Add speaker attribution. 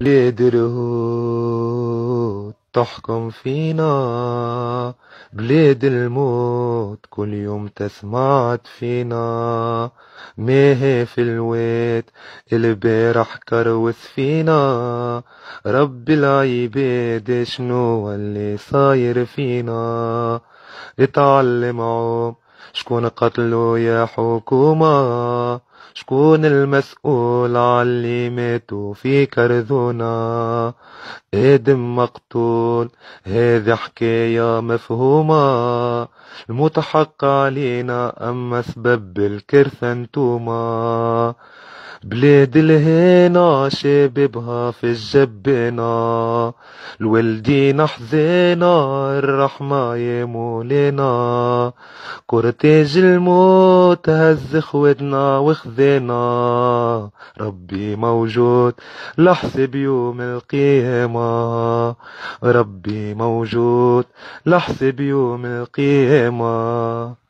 Speaker 1: بلاد درهوت تحكم فينا بلاد الموت كل يوم تسمعت فينا ماهي في الواد البارح كروس فينا رب العباد شنو اللي صاير فينا اتعلم عوم شكون قتلو يا حكومه شكون المسؤول علي ماتوا في كرذونا آدم مقتول هذه حكاية مفهومة المتحق علينا أما سبب الكرثة انتوما بلاد الهنا شبابها في الجبنا الوالدين حذينا الرحمة يا مولانا كورتاج الموت هز خواتنا وخذينا ربي موجود لحسب يوم القيامة ربي موجود لحسب يوم القيامة